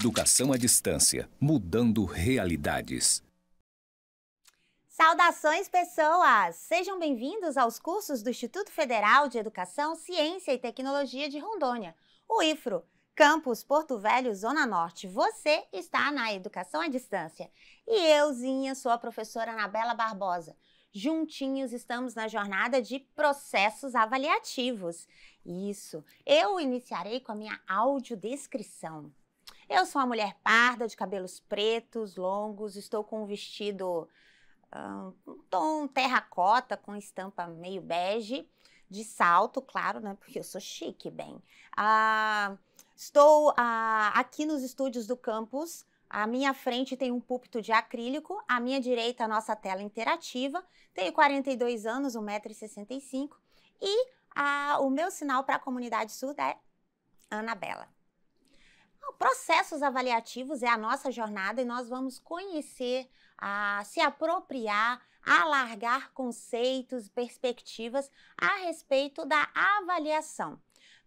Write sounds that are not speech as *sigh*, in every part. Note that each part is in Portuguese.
Educação à distância, mudando realidades. Saudações, pessoas! Sejam bem-vindos aos cursos do Instituto Federal de Educação, Ciência e Tecnologia de Rondônia, o IFRO, campus Porto Velho, Zona Norte. Você está na Educação à Distância. E euzinha sou a professora Anabela Barbosa. Juntinhos estamos na jornada de processos avaliativos. Isso, eu iniciarei com a minha audiodescrição. Eu sou uma mulher parda, de cabelos pretos, longos, estou com um vestido um, um tom terracota com estampa meio bege, de salto, claro, né? Porque eu sou chique, bem. Ah, estou ah, aqui nos estúdios do campus. À minha frente tem um púlpito de acrílico, à minha direita a nossa tela interativa. Tenho 42 anos, 1,65m e ah, o meu sinal para a comunidade surda é Anabela. Processos avaliativos é a nossa jornada e nós vamos conhecer, a, ah, se apropriar, alargar conceitos, perspectivas a respeito da avaliação.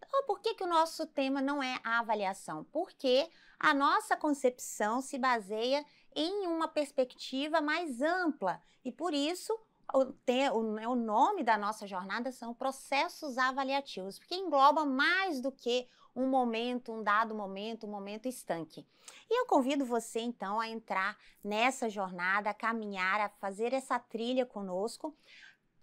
Então, por que, que o nosso tema não é a avaliação? Porque a nossa concepção se baseia em uma perspectiva mais ampla e por isso o, né, nome da nossa jornada são processos avaliativos, porque engloba mais do que um momento, um dado momento, um momento estanque. E eu convido você então a entrar nessa jornada, a caminhar, a fazer essa trilha conosco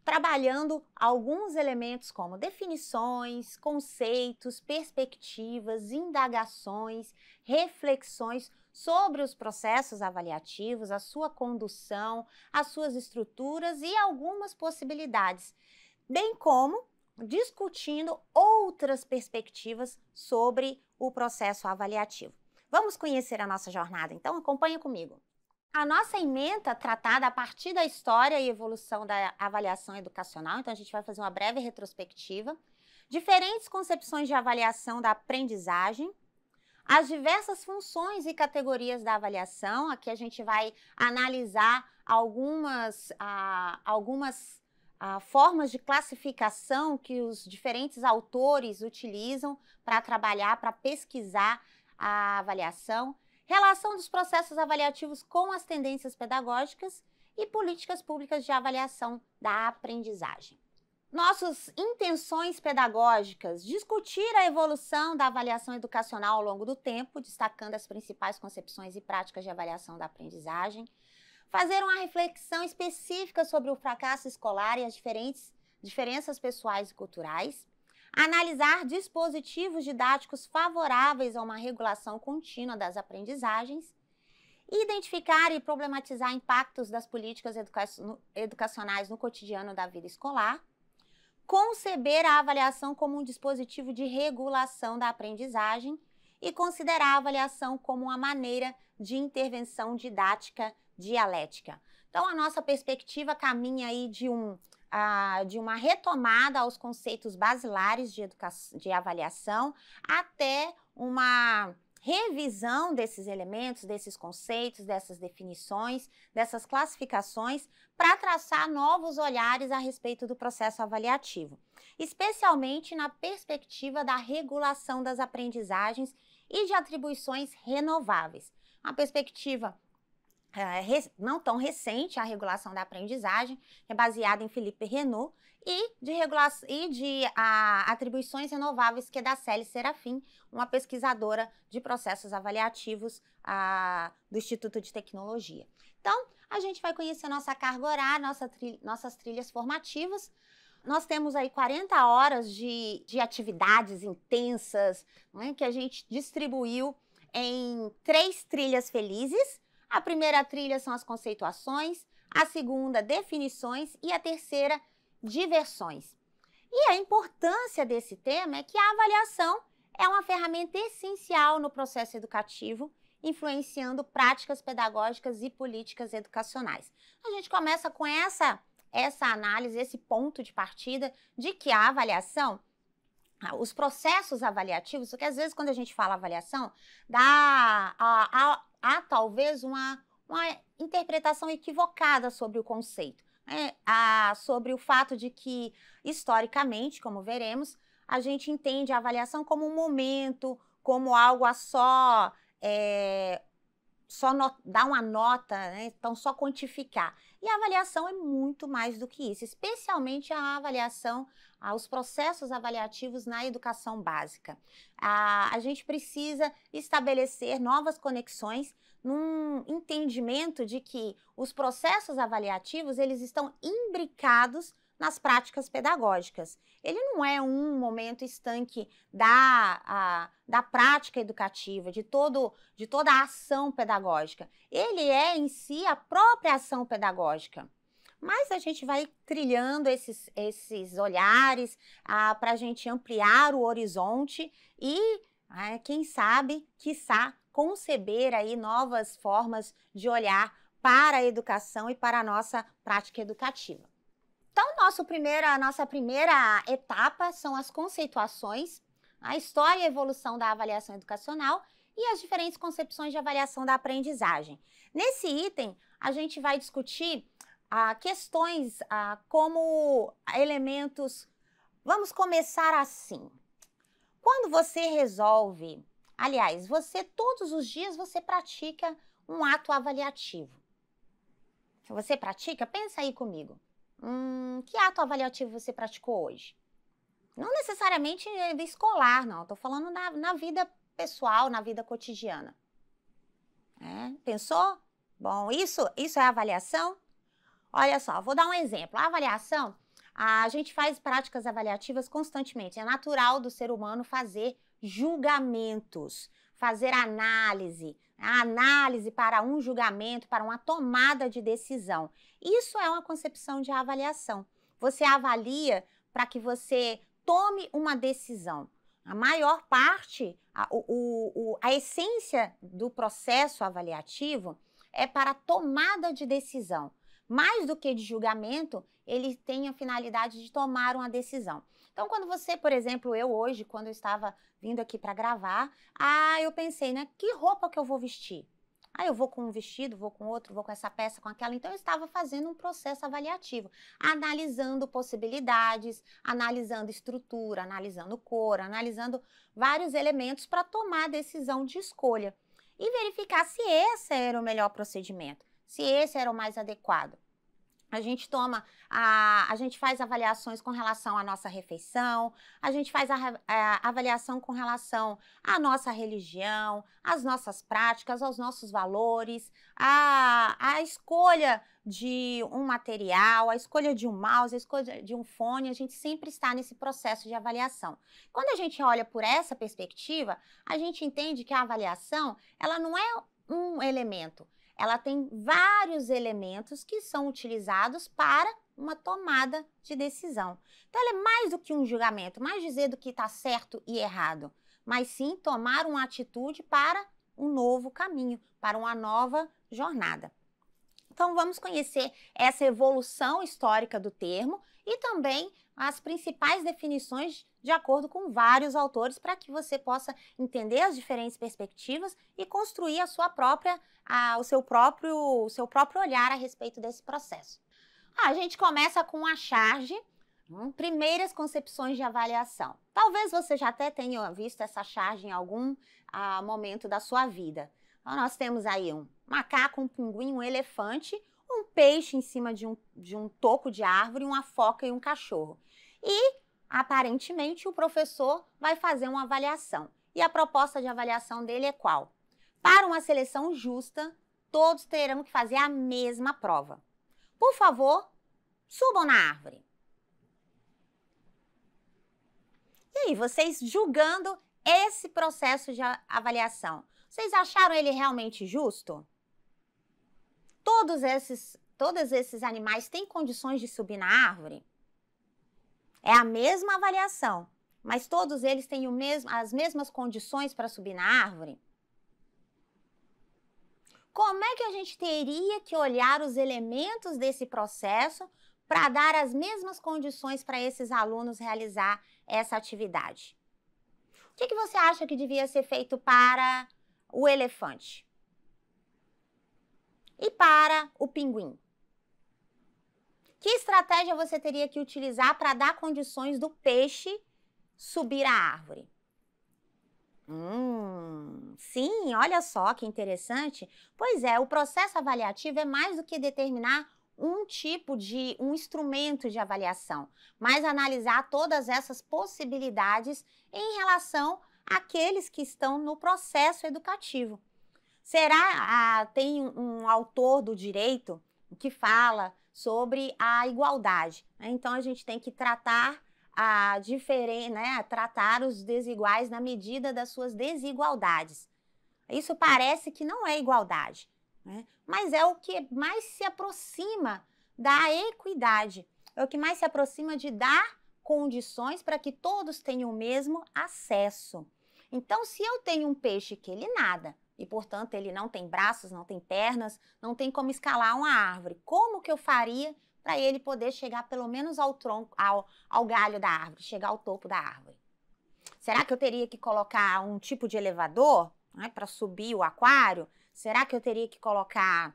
trabalhando alguns elementos como definições, conceitos, perspectivas, indagações, reflexões sobre os processos avaliativos, a sua condução, as suas estruturas e algumas possibilidades, bem como discutindo outras perspectivas sobre o processo avaliativo. Vamos conhecer a nossa jornada, então acompanha comigo. A nossa emenda tratada a partir da história e evolução da avaliação educacional, então a gente vai fazer uma breve retrospectiva, diferentes concepções de avaliação da aprendizagem, as diversas funções e categorias da avaliação, aqui a gente vai analisar algumas, ah, algumas ah, formas de classificação que os diferentes autores utilizam para trabalhar, para pesquisar a avaliação, relação dos processos avaliativos com as tendências pedagógicas e políticas públicas de avaliação da aprendizagem. Nossas intenções pedagógicas, discutir a evolução da avaliação educacional ao longo do tempo, destacando as principais concepções e práticas de avaliação da aprendizagem, fazer uma reflexão específica sobre o fracasso escolar e as diferentes diferenças pessoais e culturais, analisar dispositivos didáticos favoráveis a uma regulação contínua das aprendizagens, identificar e problematizar impactos das políticas educa educacionais no cotidiano da vida escolar, conceber a avaliação como um dispositivo de regulação da aprendizagem e considerar a avaliação como uma maneira de intervenção didática dialética. Então, a nossa perspectiva caminha aí de, um, uh, de uma retomada aos conceitos basilares de, de avaliação até uma revisão desses elementos, desses conceitos, dessas definições, dessas classificações, para traçar novos olhares a respeito do processo avaliativo, especialmente na perspectiva da regulação das aprendizagens e de atribuições renováveis. Uma perspectiva é, não tão recente a regulação da aprendizagem, que é baseada em Felipe Renault, e de, e de a, atribuições renováveis, que é da Célia Serafim, uma pesquisadora de processos avaliativos a, do Instituto de Tecnologia. Então, a gente vai conhecer nossa carga horária, nossa tri, nossas trilhas formativas, nós temos aí 40 horas de, de atividades intensas né, que a gente distribuiu em três trilhas felizes. A primeira trilha são as conceituações, a segunda, definições e a terceira, diversões. E a importância desse tema é que a avaliação é uma ferramenta essencial no processo educativo, influenciando práticas pedagógicas e políticas educacionais. A gente começa com essa essa análise, esse ponto de partida de que a avaliação ah, os processos avaliativos, porque às vezes quando a gente fala avaliação, dá a, a, a talvez uma, uma interpretação equivocada sobre o conceito, né? a, sobre o fato de que, historicamente, como veremos, a gente entende a avaliação como um momento, como algo a só, é, só dar uma nota, né? então só quantificar. E a avaliação é muito mais do que isso, especialmente a avaliação, os processos avaliativos na educação básica. A, a gente precisa estabelecer novas conexões num entendimento de que os processos avaliativos eles estão imbricados nas práticas pedagógicas. Ele não é um momento estanque da, a, da prática educativa, de, todo, de toda a ação pedagógica. Ele é em si a própria ação pedagógica. Mas a gente vai trilhando esses, esses olhares para a gente ampliar o horizonte e, quem sabe, quiçá, conceber aí novas formas de olhar para a educação e para a nossa prática educativa. Então, nosso primeira a nossa primeira etapa são as conceituações, a história e evolução da avaliação educacional e as diferentes concepções de avaliação da aprendizagem. Nesse item, a gente vai discutir ah, questões ah, como elementos. Vamos começar assim. Quando você resolve, aliás, você todos os dias você pratica um ato avaliativo. você pratica, pensa aí comigo. Hum, que ato avaliativo você praticou hoje? Não necessariamente escolar, não. Estou falando na, na, vida pessoal, na vida cotidiana. É, pensou? Bom, isso, isso é avaliação? Olha só, vou dar um exemplo. A avaliação, a gente faz práticas avaliativas constantemente. É natural do ser humano fazer julgamentos, fazer análise, a análise para um julgamento, para uma tomada de decisão. Isso é uma concepção de avaliação. Você avalia para que você tome uma decisão. A maior parte, a, o, o, a essência do processo avaliativo é para tomada de decisão. Mais do que de julgamento, ele tem a finalidade de tomar uma decisão. Então, quando você, por exemplo, eu hoje, quando eu estava vindo aqui para gravar, ah, eu pensei, né, que roupa que eu vou vestir? Ah, eu vou com um vestido, vou com outro, vou com essa peça, com aquela. Então, eu estava fazendo um processo avaliativo, analisando possibilidades, analisando estrutura, analisando cor, analisando vários elementos para tomar a decisão de escolha e verificar se esse era o melhor procedimento, se esse era o mais adequado. A gente toma, a, a gente faz avaliações com relação à nossa refeição, a gente faz a, a é, avaliação com relação à nossa religião, às nossas práticas, aos nossos valores, à, a escolha de um material, a escolha de um mouse, a escolha de um fone, a gente sempre está nesse processo de avaliação. Quando a gente olha por essa perspectiva, a gente entende que a avaliação, ela não é um elemento, ela tem vários elementos que são utilizados para uma tomada de decisão. Então, ela é mais do que um julgamento, mais dizer do que está certo e errado, mas sim tomar uma atitude para um novo caminho, para uma nova jornada. Então vamos conhecer essa evolução histórica do termo e também as principais definições de acordo com vários autores para que você possa entender as diferentes perspectivas e construir a sua própria, a, o seu próprio, seu próprio olhar a respeito desse processo. Ah, a gente começa com a charge, hum, primeiras concepções de avaliação. Talvez você já até tenha visto essa charge em algum ah, momento da sua vida. Então, nós temos aí um macaco, um pinguim, um elefante, um peixe em cima de um, de um toco de árvore, uma foca e um cachorro. E, aparentemente, o professor vai fazer uma avaliação. E a proposta de avaliação dele é qual? Para uma seleção justa, todos terão que fazer a mesma prova. Por favor, subam na árvore. E aí, vocês julgando esse processo de avaliação, vocês acharam ele realmente justo? todos esses, todos esses animais têm condições de subir na árvore? É a mesma avaliação, mas todos eles têm mesmo, as mesmas condições para subir na árvore? Como é que a gente teria que olhar os elementos desse processo para dar as mesmas condições para esses alunos realizar essa atividade? O que, que você acha que devia ser feito para o elefante? E para o pinguim? Que estratégia você teria que utilizar para dar condições do peixe subir a árvore? Hum, sim, olha só que interessante. Pois é, o processo avaliativo é mais do que determinar um tipo de um instrumento de avaliação, mas analisar todas essas possibilidades em relação àqueles que estão no processo educativo. Será, ah, tem um, autor do direito que fala sobre a igualdade. Né? Então a gente tem que tratar a diferença, né? tratar os desiguais na medida das suas desigualdades. Isso parece que não é igualdade, né? mas é o que mais se aproxima da equidade, é o que mais se aproxima de dar condições para que todos tenham o mesmo acesso. Então, se eu tenho um peixe que ele nada, e portanto ele não tem braços, não tem pernas, não tem como escalar uma árvore, como que eu faria para ele poder chegar pelo menos ao tronco, ao, ao galho da árvore, chegar ao topo da árvore? Será que eu teria que colocar um tipo de elevador né, para subir o aquário? Será que eu teria que colocar.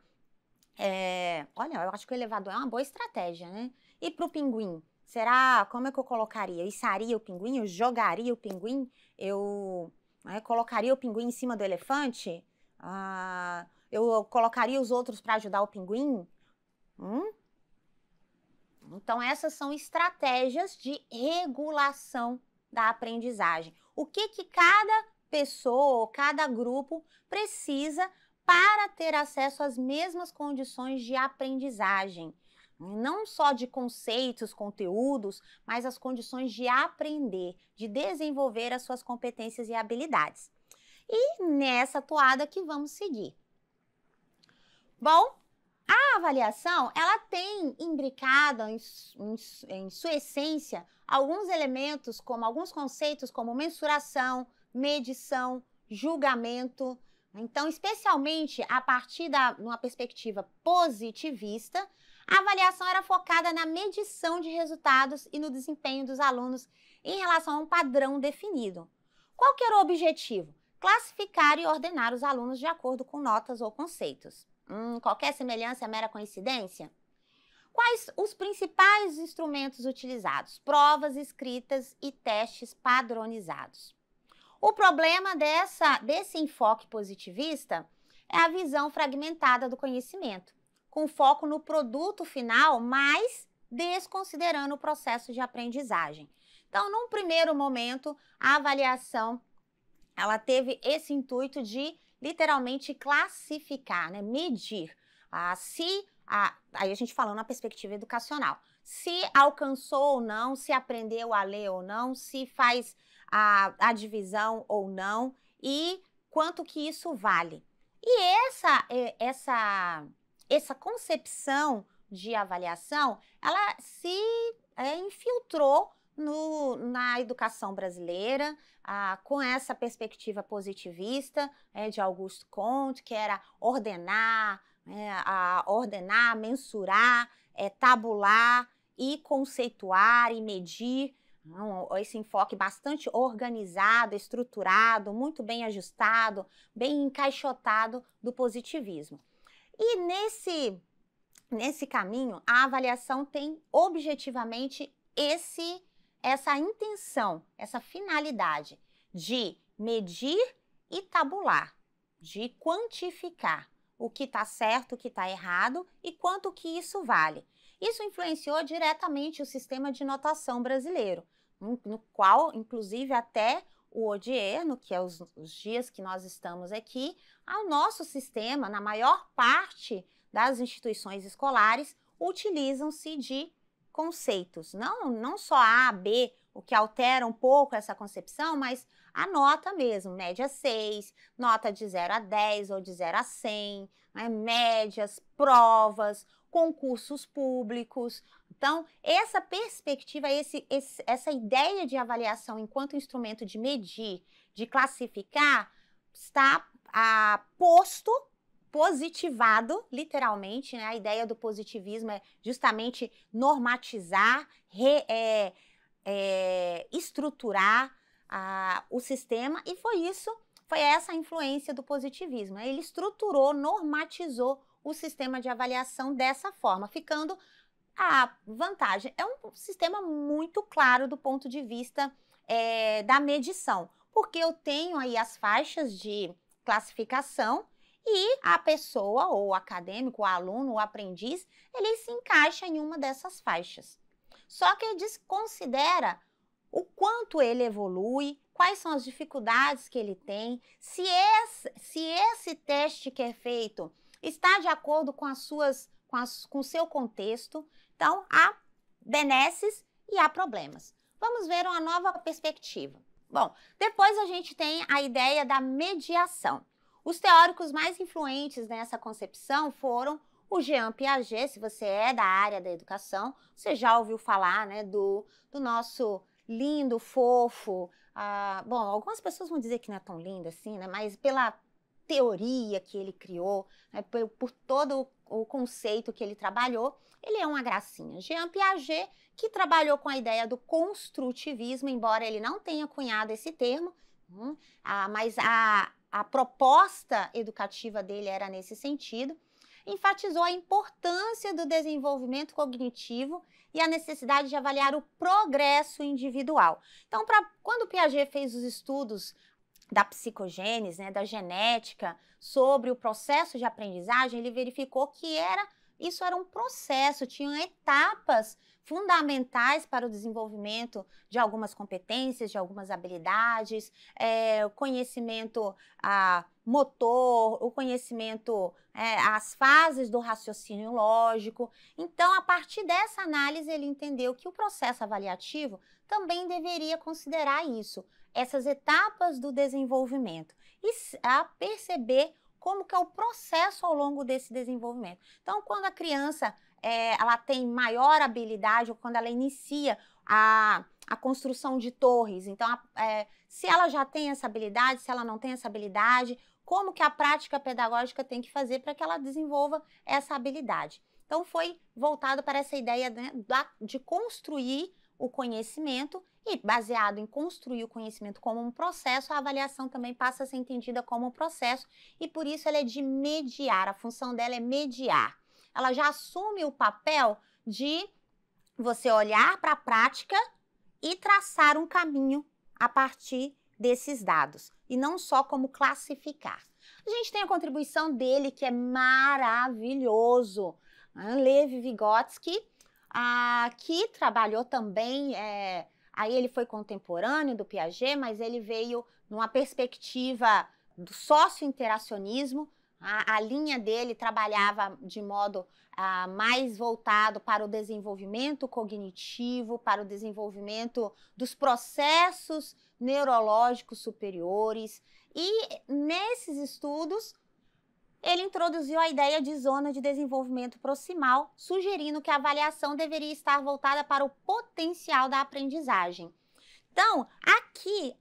É, olha, eu acho que o elevador é uma boa estratégia, né? E para o pinguim? Será? Como é que eu colocaria? Eu içaria o pinguim? Eu jogaria o pinguim? eu né, colocaria o pinguim em cima do elefante? Ah, eu colocaria os outros para ajudar o pinguim? Hum? Então, essas são estratégias de regulação da aprendizagem. O que, que cada pessoa, cada grupo precisa para ter acesso às mesmas condições de aprendizagem? não só de conceitos, conteúdos, mas as condições de aprender, de desenvolver as suas competências e habilidades. E nessa toada que vamos seguir. Bom, a avaliação, ela tem imbricada em, em, em sua essência alguns elementos, como alguns conceitos como mensuração, medição, julgamento, então, especialmente a partir da uma perspectiva positivista, a avaliação era focada na medição de resultados e no desempenho dos alunos em relação a um padrão definido. Qual era o objetivo? Classificar e ordenar os alunos de acordo com notas ou conceitos. Hum, qualquer semelhança é mera coincidência? Quais os principais instrumentos utilizados? Provas escritas e testes padronizados. O problema dessa, desse enfoque positivista é a visão fragmentada do conhecimento com foco no produto final, mas desconsiderando o processo de aprendizagem. Então, num primeiro momento, a avaliação ela teve esse intuito de literalmente classificar, né, medir ah, se a, aí a gente falou na perspectiva educacional, se alcançou ou não, se aprendeu a ler ou não, se faz a, a divisão ou não e quanto que isso vale. E essa essa essa concepção de avaliação, ela se é, infiltrou no, na educação brasileira, ah, com essa perspectiva positivista é, de Augusto Comte, que era ordenar, é, a ordenar, mensurar, é, tabular e conceituar e medir. Um, esse enfoque bastante organizado, estruturado, muito bem ajustado, bem encaixotado do positivismo. E nesse, nesse caminho, a avaliação tem objetivamente esse essa intenção, essa finalidade de medir e tabular, de quantificar o que está certo, o que está errado e quanto que isso vale. Isso influenciou diretamente o sistema de notação brasileiro, no qual, inclusive, até o odierno, que é os, os dias que nós estamos aqui, ao nosso sistema, na maior parte das instituições escolares, utilizam-se de conceitos, não, não só A, B, o que altera um pouco essa concepção, mas a nota mesmo, média 6, nota de 0 a 10 ou de 0 a 100, né? médias, provas, concursos públicos. Então, essa perspectiva, esse, esse, essa ideia de avaliação enquanto instrumento de medir, de classificar, está a, ah, posto, positivado, literalmente, né? A ideia do positivismo é justamente normatizar, re, é, é, estruturar ah, o sistema, e foi isso, foi essa a influência do positivismo. Ele estruturou, normatizou o sistema de avaliação dessa forma, ficando a vantagem. É um sistema muito claro do ponto de vista é, da medição, porque eu tenho aí as faixas de classificação e a pessoa, ou o acadêmico, o aluno, o aprendiz, ele se encaixa em uma dessas faixas. Só que ele desconsidera o quanto ele evolui, quais são as dificuldades que ele tem, se esse, se esse teste que é feito está de acordo com as suas com, as, com o seu contexto. Então, há benesses e há problemas. Vamos ver uma nova perspectiva. Bom, depois a gente tem a ideia da mediação. Os teóricos mais influentes nessa concepção foram o Jean Piaget, se você é da área da educação, você já ouviu falar né, do, do nosso lindo, fofo. Ah, bom, algumas pessoas vão dizer que não é tão lindo assim, né? Mas pela teoria que ele criou, né, por, por, todo o, o, conceito que ele trabalhou, ele é uma gracinha. Jean Piaget, que trabalhou com a ideia do construtivismo, embora ele não tenha cunhado esse termo, hum, a, mas a, a proposta educativa dele era nesse sentido, enfatizou a importância do desenvolvimento cognitivo e a necessidade de avaliar o progresso individual. Então, pra, quando Piaget fez os estudos da psicogênese, né, da genética, sobre o processo de aprendizagem, ele verificou que era isso era um processo, tinham etapas fundamentais para o desenvolvimento de algumas competências, de algumas habilidades, é, o conhecimento a motor, o conhecimento, é, as fases do raciocínio lógico. Então, a partir dessa análise, ele entendeu que o processo avaliativo também deveria considerar isso essas etapas do desenvolvimento e a perceber como que é o processo ao longo desse desenvolvimento. Então, quando a criança é, ela tem maior habilidade ou quando ela inicia a, a construção de torres, então é, se ela já tem essa habilidade, se ela não tem essa habilidade, como que a prática pedagógica tem que fazer para que ela desenvolva essa habilidade. Então, foi voltado para essa ideia né, de construir o conhecimento e baseado em construir o conhecimento como um processo, a avaliação também passa a ser entendida como um processo e por isso ela é de mediar, a função dela é mediar. Ela já assume o papel de você olhar para a prática e traçar um caminho a partir desses dados e não só como classificar. A gente tem a contribuição dele que é maravilhoso, Lev Vygotsky, ah, que trabalhou também é, Aí ele foi contemporâneo do Piaget, mas ele veio numa perspectiva do sócio-interacionismo. A, a, linha dele trabalhava de modo ah, mais voltado para o desenvolvimento cognitivo, para o desenvolvimento dos processos neurológicos superiores. E nesses estudos, ele introduziu a ideia de zona de desenvolvimento proximal, sugerindo que a avaliação deveria estar voltada para o potencial da aprendizagem. Então, aqui,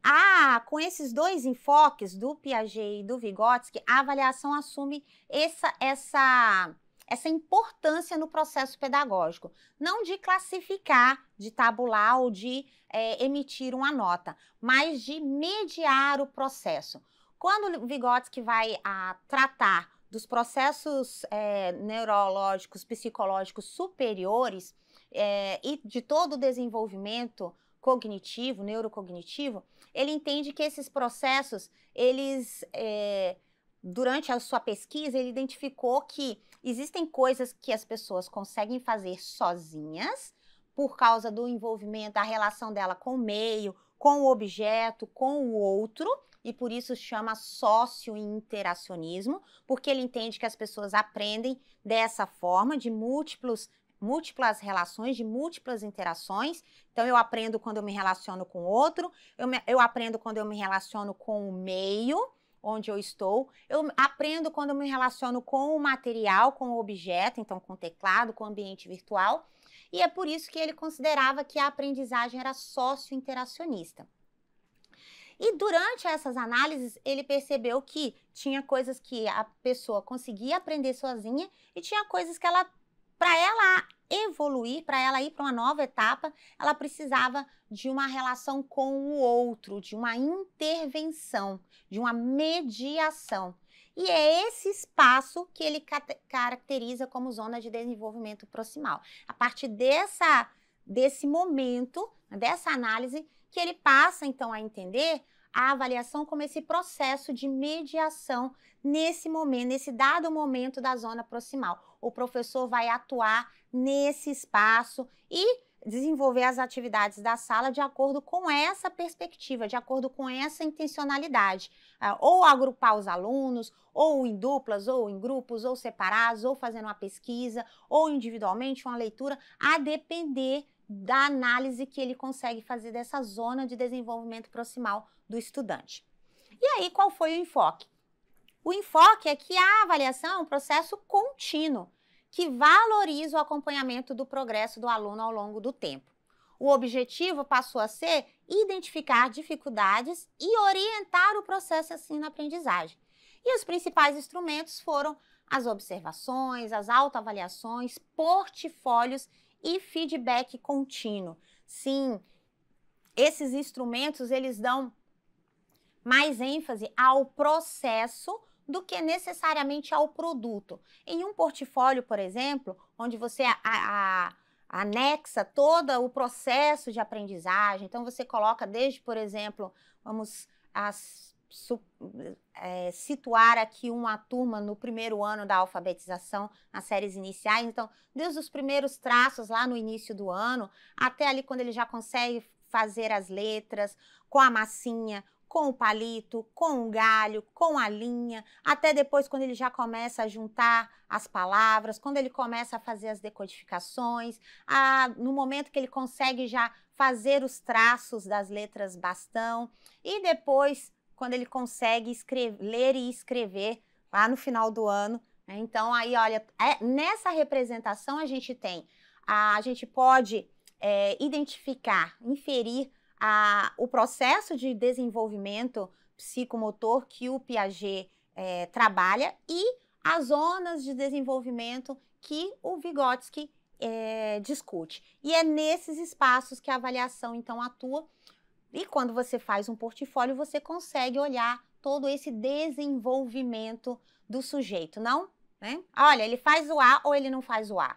com esses dois enfoques do Piaget e do Vygotsky, a avaliação assume essa, essa, essa importância no processo pedagógico. Não de classificar, de tabular ou de é, emitir uma nota, mas de mediar o processo quando o Vygotsky vai a ah, tratar dos processos é, neurológicos, psicológicos superiores é, e de todo o desenvolvimento cognitivo, neurocognitivo, ele entende que esses processos, eles é, durante a sua pesquisa, ele identificou que existem coisas que as pessoas conseguem fazer sozinhas por causa do envolvimento, da relação dela com o meio, com o objeto, com o outro, e por isso chama sócio-interacionismo, porque ele entende que as pessoas aprendem dessa forma, de múltiplos múltiplas relações, de múltiplas interações. Então, eu aprendo quando eu me relaciono com outro, eu, me, eu aprendo quando eu me relaciono com o meio onde eu estou, eu aprendo quando eu me relaciono com o material, com o objeto, então com o teclado, com o ambiente virtual. E é por isso que ele considerava que a aprendizagem era sócio-interacionista. E durante essas análises, ele percebeu que tinha coisas que a pessoa conseguia aprender sozinha e tinha coisas que ela, para ela evoluir, para ela ir para uma nova etapa, ela precisava de uma relação com o outro, de uma intervenção, de uma mediação. E é esse espaço que ele caracteriza como zona de desenvolvimento proximal. A partir dessa, desse momento, dessa análise, que ele passa então a entender a avaliação como esse processo de mediação nesse momento, nesse dado momento da zona proximal. O professor vai atuar nesse espaço e desenvolver as atividades da sala de acordo com essa perspectiva, de acordo com essa intencionalidade. Ah, ou agrupar os alunos, ou em duplas, ou em grupos, ou separados, ou fazendo uma pesquisa, ou individualmente uma leitura, a depender da análise que ele consegue fazer dessa zona de desenvolvimento proximal do estudante. E aí, qual foi o enfoque? O enfoque é que a avaliação é um processo contínuo que valoriza o acompanhamento do progresso do aluno ao longo do tempo. O objetivo passou a ser identificar dificuldades e orientar o processo assim na aprendizagem E os principais instrumentos foram as observações, as autoavaliações, portfólios e feedback contínuo. Sim, esses instrumentos eles dão mais ênfase ao processo do que necessariamente ao produto. Em um portfólio, por exemplo, onde você a, a, anexa todo o processo de aprendizagem, então você coloca desde, por exemplo, vamos as, su, é, situar aqui uma turma no primeiro ano da alfabetização, nas séries iniciais, então, desde os primeiros traços lá no início do ano, até ali quando ele já consegue fazer as letras, com a massinha, com o palito, com o galho, com a linha, até depois quando ele já começa a juntar as palavras, quando ele começa a fazer as decodificações, a, no momento que ele consegue já fazer os traços das letras bastão e depois quando ele consegue escrever, ler e escrever lá no final do ano. Né? Então aí olha, é, nessa representação a gente tem, a, a gente pode é, identificar, inferir a, o processo de desenvolvimento psicomotor que o Piaget é, trabalha e as zonas de desenvolvimento que o Vygotsky é, discute. E é nesses espaços que a avaliação então atua. E quando você faz um portfólio, você consegue olhar todo esse desenvolvimento do sujeito, não? Né? Olha, ele faz o A ou ele não faz o A.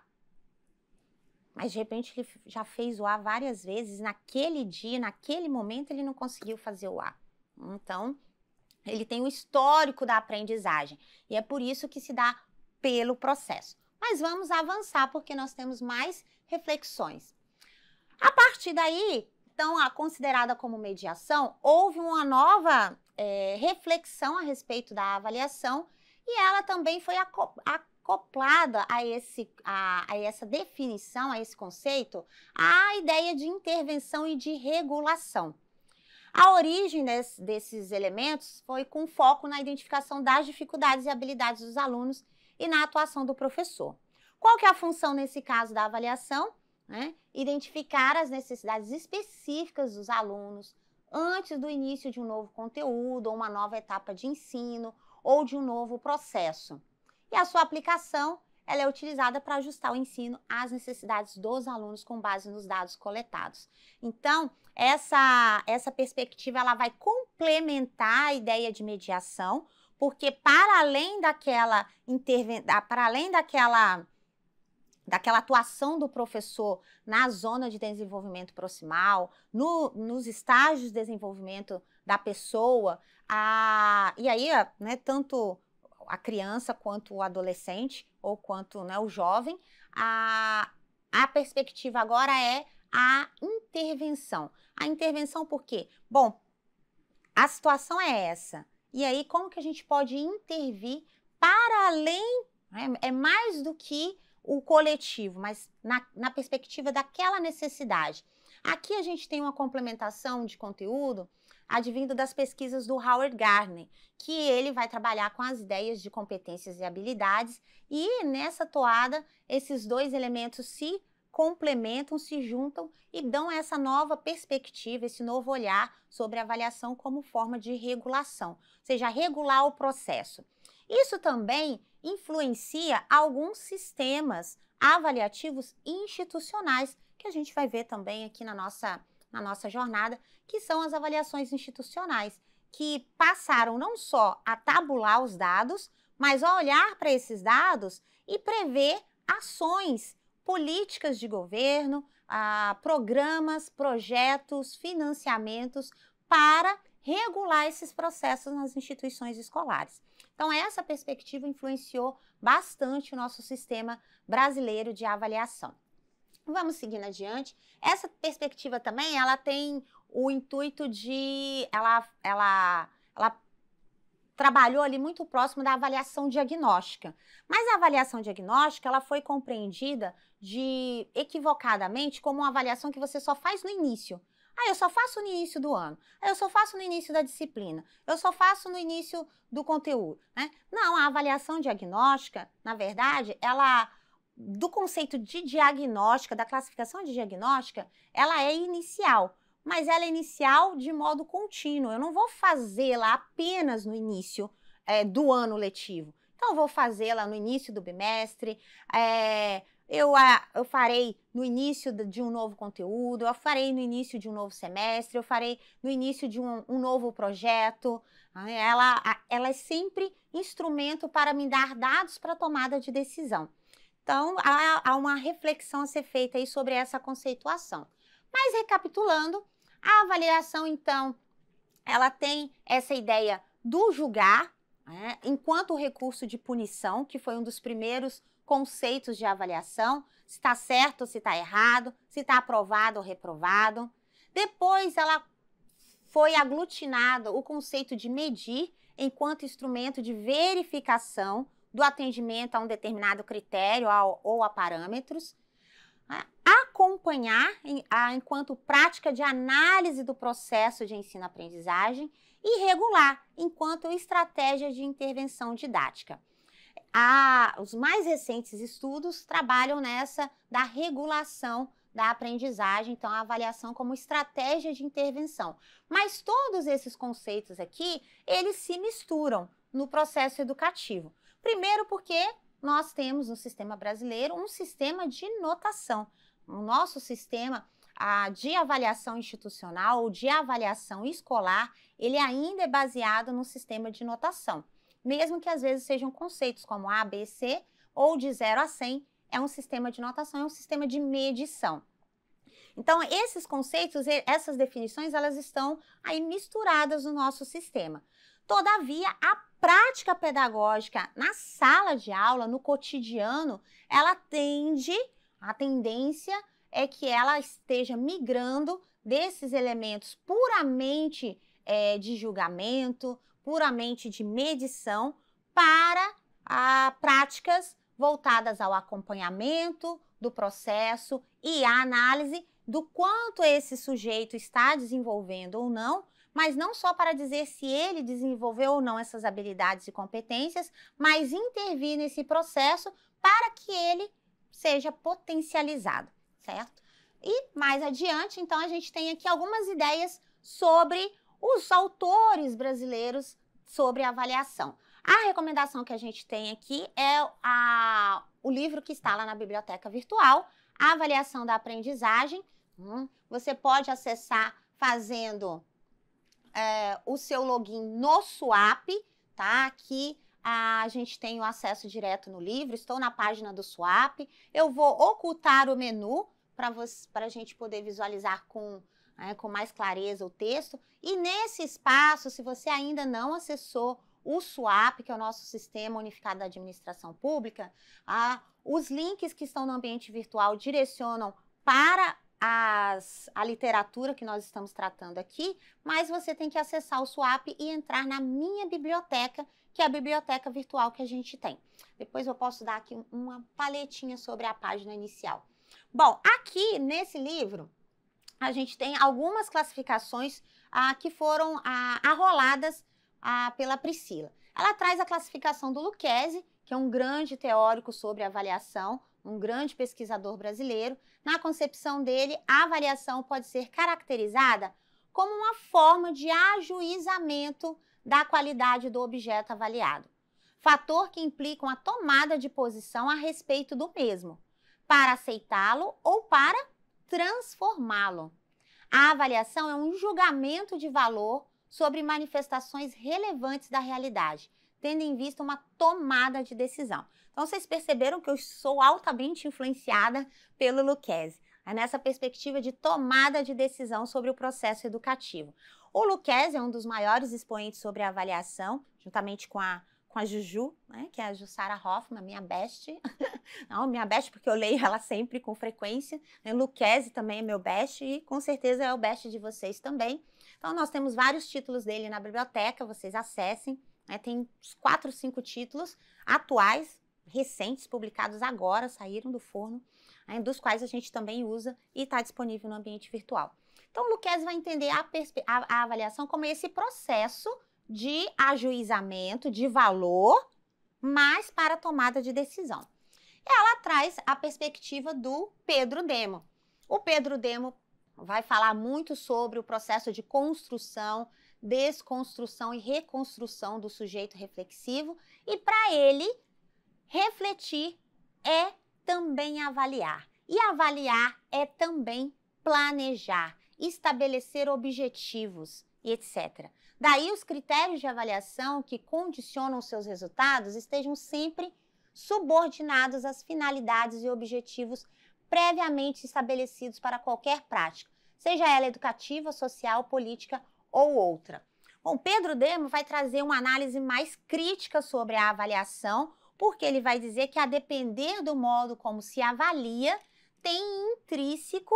Mas de repente ele já fez o A várias vezes, naquele dia, naquele momento ele não conseguiu fazer o A. Então, ele tem o histórico da aprendizagem e é por isso que se dá pelo processo. Mas vamos avançar porque nós temos mais reflexões. A partir daí, então, a considerada como mediação, houve uma nova é, reflexão a respeito da avaliação e ela também foi acoplada a, esse, a, a, essa definição, a esse conceito, a ideia de intervenção e de regulação. A origem desses elementos foi com foco na identificação das dificuldades e habilidades dos alunos e na atuação do professor. Qual que é a função, nesse caso, da avaliação? Né? Identificar as necessidades específicas dos alunos antes do início de um novo conteúdo, ou uma nova etapa de ensino, ou de um novo processo e a sua aplicação ela é utilizada para ajustar o ensino às necessidades dos alunos com base nos dados coletados. Então, essa, essa perspectiva ela vai complementar a ideia de mediação, porque para além daquela ah, para além daquela daquela atuação do professor na zona de desenvolvimento proximal, no, nos estágios de desenvolvimento da pessoa, a, e aí, né, tanto a criança quanto o adolescente ou quanto né, o jovem, a, a perspectiva agora é a intervenção. A intervenção por quê? Bom, a situação é essa. E aí, como que a gente pode intervir para além, né, é mais do que o coletivo, mas na, na perspectiva daquela necessidade. Aqui a gente tem uma complementação de conteúdo advindo das pesquisas do Howard Gardner, que ele vai trabalhar com as ideias de competências e habilidades, e nessa toada, esses dois elementos se complementam, se juntam e dão essa nova perspectiva, esse novo olhar sobre a avaliação como forma de regulação, ou seja, regular o processo. Isso também influencia alguns sistemas avaliativos institucionais que a gente vai ver também aqui na nossa, na nossa jornada, que são as avaliações institucionais, que passaram não só a tabular os dados, mas a olhar para esses dados e prever ações, políticas de governo, a ah, programas, projetos, financiamentos para regular esses processos nas instituições escolares. Então, essa perspectiva influenciou bastante o nosso sistema brasileiro de avaliação. Vamos seguindo adiante. Essa perspectiva também, ela tem o intuito de ela ela ela trabalhou ali muito próximo da avaliação diagnóstica. Mas a avaliação diagnóstica, ela foi compreendida de equivocadamente como uma avaliação que você só faz no início. Ah, eu só faço no início do ano. Ah, eu só faço no início da disciplina. Eu só faço no início do conteúdo, né? Não, a avaliação diagnóstica, na verdade, ela do conceito de diagnóstica, da classificação de diagnóstica, ela é inicial, mas ela é inicial de modo contínuo. Eu não vou fazê-la apenas no início é, do ano letivo. Então, eu vou fazê-la no início do bimestre, é, eu, a, eu farei no início de um novo conteúdo, eu farei no início de um novo semestre, eu farei no início de um, um novo projeto. Ela, ela é sempre instrumento para me dar dados para tomada de decisão. Então, há, há uma reflexão a ser feita aí sobre essa conceituação. Mas, recapitulando, a avaliação, então, ela tem essa ideia do julgar, né, enquanto recurso de punição, que foi um dos primeiros conceitos de avaliação, se está certo ou se está errado, se está aprovado ou reprovado. Depois, ela foi aglutinada o conceito de medir enquanto instrumento de verificação do atendimento a um determinado critério ou a parâmetros, acompanhar em, a, enquanto prática de análise do processo de ensino-aprendizagem e regular enquanto estratégia de intervenção didática. A, os mais recentes estudos trabalham nessa da regulação da aprendizagem, então a avaliação como estratégia de intervenção. Mas todos esses conceitos aqui, eles se misturam no processo educativo. Primeiro, porque nós temos no sistema brasileiro um sistema de notação. O nosso sistema de avaliação institucional ou de avaliação escolar, ele ainda é baseado no sistema de notação. Mesmo que às vezes sejam conceitos como A, B, C ou de 0 a 100, é um sistema de notação, é um sistema de medição. Então, esses conceitos, essas definições, elas estão aí misturadas no nosso sistema. Todavia, a prática pedagógica na sala de aula, no cotidiano, ela tende, a tendência é que ela esteja migrando desses elementos puramente é, de julgamento, puramente de medição, para a, ah, práticas voltadas ao acompanhamento do processo e à análise do quanto esse sujeito está desenvolvendo ou não mas não só para dizer se ele desenvolveu ou não essas habilidades e competências, mas intervir nesse processo para que ele seja potencializado, certo? E mais adiante, então, a gente tem aqui algumas ideias sobre os autores brasileiros sobre avaliação. A recomendação que a gente tem aqui é a, o livro que está lá na biblioteca virtual, a Avaliação da Aprendizagem. Hum, você pode acessar fazendo é, o seu login no Swap, tá? Aqui a gente tem o acesso direto no livro, estou na página do Swap. Eu vou ocultar o menu para a gente poder visualizar com, é, com mais clareza o texto. E nesse espaço, se você ainda não acessou o SWAP, que é o nosso Sistema Unificado da Administração Pública, ah, os links que estão no ambiente virtual direcionam para as, a literatura que nós estamos tratando aqui, mas você tem que acessar o swap e entrar na minha biblioteca, que é a biblioteca virtual que a gente tem. Depois eu posso dar aqui uma paletinha sobre a página inicial. Bom, aqui nesse livro, a gente tem algumas classificações ah, que foram ah, arroladas ah, pela Priscila. Ela traz a classificação do Lucchese, que é um grande teórico sobre avaliação, um grande pesquisador brasileiro, na concepção dele, a avaliação pode ser caracterizada como uma forma de ajuizamento da qualidade do objeto avaliado, fator que implica uma tomada de posição a respeito do mesmo, para aceitá-lo ou para transformá-lo. A avaliação é um julgamento de valor sobre manifestações relevantes da realidade, tendo em vista uma tomada de decisão. Então vocês perceberam que eu sou altamente influenciada pelo Luquezzi, é nessa perspectiva de tomada de decisão sobre o processo educativo. O Luquezzi é um dos maiores expoentes sobre a avaliação, juntamente com a com a Juju, né, que é a Jussara Hoffman, minha best. *laughs* Não, minha best porque eu leio ela sempre com frequência. Né? Luquezzi também é meu best e com certeza é o best de vocês também. Então nós temos vários títulos dele na biblioteca, vocês acessem. Né? Tem uns quatro, cinco títulos atuais, recentes, publicados agora, saíram do forno, né, dos quais a gente também usa e está disponível no ambiente virtual. Então, o Luquez vai entender a, a, a avaliação como esse processo de ajuizamento de valor, mas para tomada de decisão. Ela traz a perspectiva do Pedro Demo. O Pedro Demo vai falar muito sobre o processo de construção, desconstrução e reconstrução do sujeito reflexivo, e para ele, Refletir é também avaliar. E avaliar é também planejar, estabelecer objetivos e etc. Daí os critérios de avaliação que condicionam seus resultados estejam sempre subordinados às finalidades e objetivos previamente estabelecidos para qualquer prática, seja ela educativa, social, política ou outra. Bom, Pedro Demo vai trazer uma análise mais crítica sobre a avaliação, porque ele vai dizer que, a depender do modo como se avalia, tem intrínseco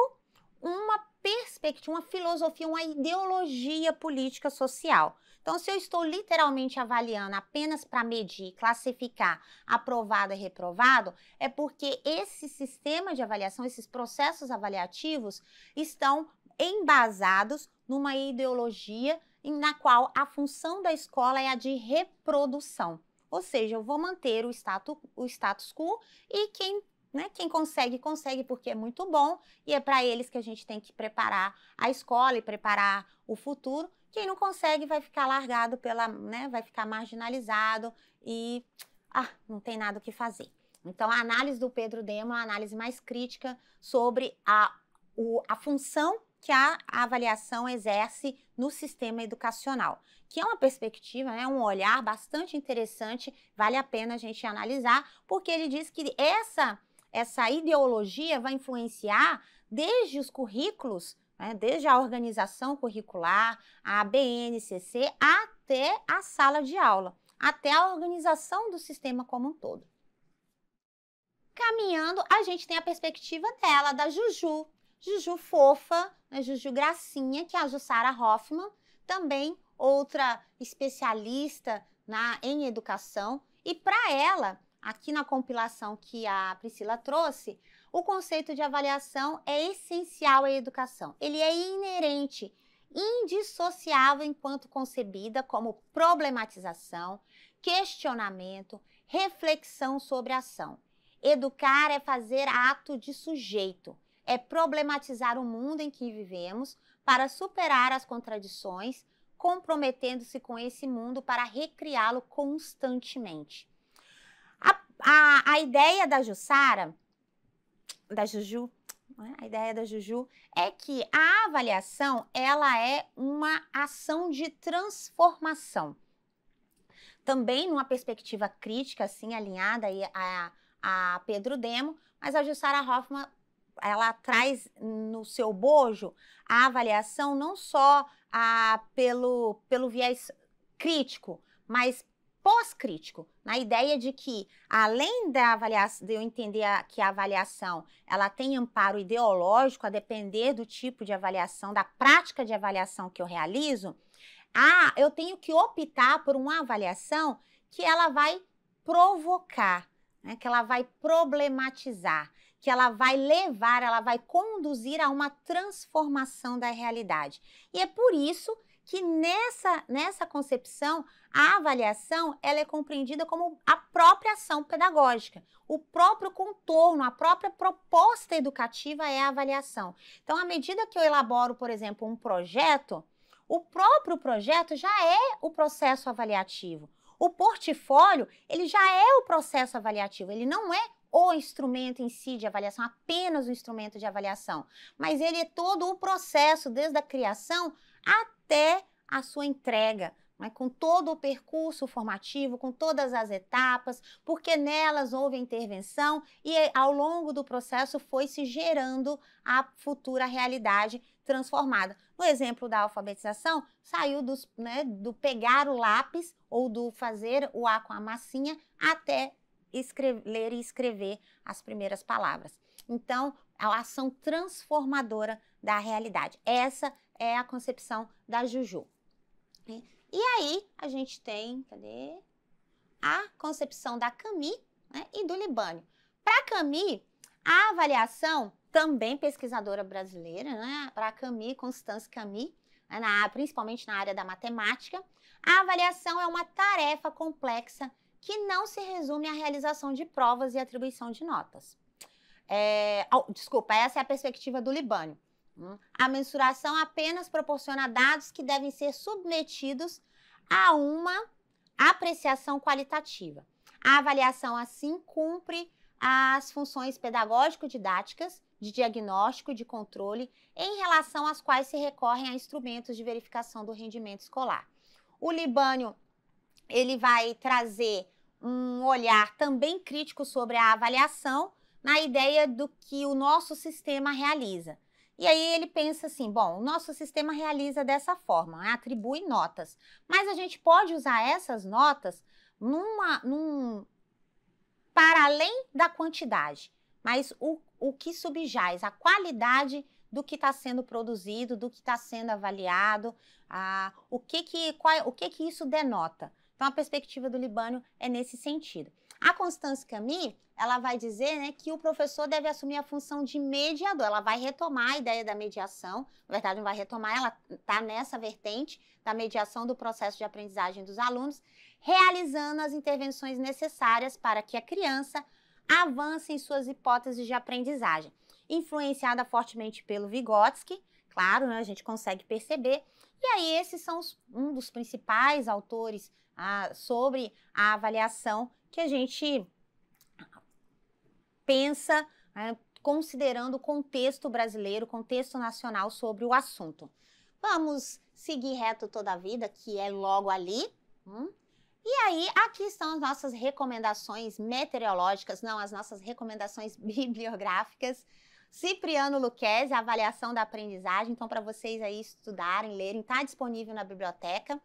uma perspectiva, uma filosofia, uma ideologia política social. Então, se eu estou literalmente avaliando apenas para medir, classificar aprovado e reprovado, é porque esse sistema de avaliação, esses processos avaliativos estão embasados numa ideologia na qual a função da escola é a de reprodução. Ou seja, eu vou manter o status, o status quo e quem né? Quem consegue, consegue porque é muito bom e é para eles que a gente tem que preparar a escola e preparar o futuro. Quem não consegue vai ficar largado pela, né? Vai ficar marginalizado e ah, não tem nada o que fazer. Então, a análise do Pedro Demo é uma análise mais crítica sobre a, o, a função que a avaliação exerce no sistema educacional, que é uma perspectiva, né, um olhar bastante interessante, vale a pena a gente analisar, porque ele diz que essa, essa ideologia vai influenciar desde os currículos, né, desde a organização curricular, a BNCC, até a sala de aula, até a organização do sistema como um todo. Caminhando, a gente tem a perspectiva dela, da Juju, Juju fofa, né, Juju gracinha, que é a Jussara Hoffman, também outra especialista na, em educação. E para ela, aqui na compilação que a Priscila trouxe, o conceito de avaliação é essencial à educação. Ele é inerente, indissociável enquanto concebida como problematização, questionamento, reflexão sobre ação. Educar é fazer ato de sujeito é problematizar o mundo em que vivemos para superar as contradições, comprometendo-se com esse mundo para recriá-lo constantemente. A, a, a ideia da Jussara, da Juju, é? a ideia da Juju é que a avaliação ela é uma ação de transformação. Também numa perspectiva crítica, assim, alinhada aí a, a Pedro Demo, mas a Jussara Hoffman ela traz no seu bojo a avaliação não só a, pelo, pelo viés crítico, mas pós-crítico, na ideia de que além da avaliação, de eu entender a, que a avaliação ela tem amparo ideológico a depender do tipo de avaliação, da prática de avaliação que eu realizo, ah, eu tenho que optar por uma avaliação que ela vai provocar, né, que ela vai problematizar, que ela vai levar, ela vai conduzir a uma transformação da realidade. E é por isso que nessa, nessa concepção, a avaliação ela é compreendida como a própria ação pedagógica, o próprio contorno, a própria proposta educativa é a avaliação. Então, à medida que eu elaboro, por exemplo, um projeto, o próprio projeto já é o processo avaliativo. O portfólio, ele já é o processo avaliativo, ele não é o instrumento em si de avaliação, apenas o instrumento de avaliação, mas ele é todo o processo, desde a criação até a sua entrega, né, com todo o percurso formativo, com todas as etapas, porque nelas houve intervenção e ao longo do processo foi se gerando a futura realidade transformada. No exemplo da alfabetização, saiu dos, né, do pegar o lápis ou do fazer o A com a massinha até escrever, ler e escrever as primeiras palavras. Então, é a ação transformadora da realidade. Essa é a concepção da Juju. Né? E aí, a gente tem, cadê? A concepção da Camille né, e do Libânio. Para Camille, a avaliação, também pesquisadora brasileira, né, para Camille, Constance Camille, né, na, principalmente na área da matemática, a avaliação é uma tarefa complexa que não se resume à realização de provas e atribuição de notas. É, oh, desculpa, essa é a perspectiva do Libânio. Hum? A mensuração apenas proporciona dados que devem ser submetidos a uma apreciação qualitativa. A avaliação, assim, cumpre as funções pedagógico-didáticas, de diagnóstico e de controle, em relação às quais se recorrem a instrumentos de verificação do rendimento escolar. O Libânio ele vai trazer um olhar também crítico sobre a avaliação na ideia do que o nosso sistema realiza. E aí ele pensa assim, bom, o nosso sistema realiza dessa forma, atribui notas, mas a gente pode usar essas notas numa, num, para além da quantidade, mas o, o que subjaz, a qualidade do que está sendo produzido, do que está sendo avaliado, a, o, que que, qual, o que que isso denota. Então a perspectiva do Libânio é nesse sentido. A Constance Camille, ela vai dizer né, que o professor deve assumir a função de mediador. Ela vai retomar a ideia da mediação, na verdade não vai retomar, ela está nessa vertente da mediação do processo de aprendizagem dos alunos, realizando as intervenções necessárias para que a criança avance em suas hipóteses de aprendizagem. Influenciada fortemente pelo Vygotsky, claro, né, a gente consegue perceber, e aí, esses são os, um dos principais autores ah, sobre a avaliação que a gente pensa né, considerando o contexto brasileiro, contexto nacional sobre o assunto. Vamos seguir reto toda a vida, que é logo ali. Hum? E aí, aqui estão as nossas recomendações meteorológicas, não, as nossas recomendações *laughs* bibliográficas. Cipriano Luquez, a avaliação da aprendizagem. Então, para vocês aí estudarem, lerem, está disponível na biblioteca.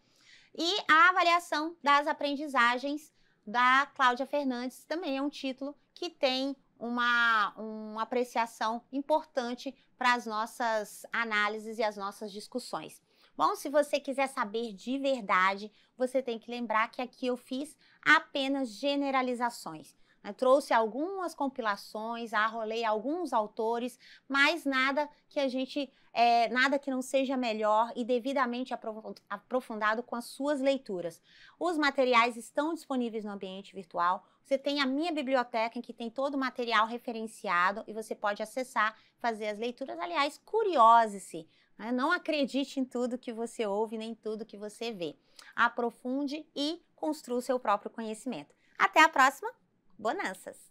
E a avaliação das aprendizagens da Cláudia Fernandes também é um título que tem uma, uma apreciação importante para as nossas análises e as nossas discussões. Bom, se você quiser saber de verdade, você tem que lembrar que aqui eu fiz apenas generalizações. Eu né? trouxe algumas compilações, arrolei alguns autores, mas nada que a gente, é, nada que não seja melhor e devidamente aprofundado com as suas leituras. Os materiais estão disponíveis no ambiente virtual. Você tem a minha biblioteca em que tem todo o material referenciado e você pode acessar, fazer as leituras. Aliás, curiose-se, né? não acredite em tudo que você ouve nem tudo que você vê. Aprofunde e construa o seu próprio conhecimento. Até a próxima! bonanças!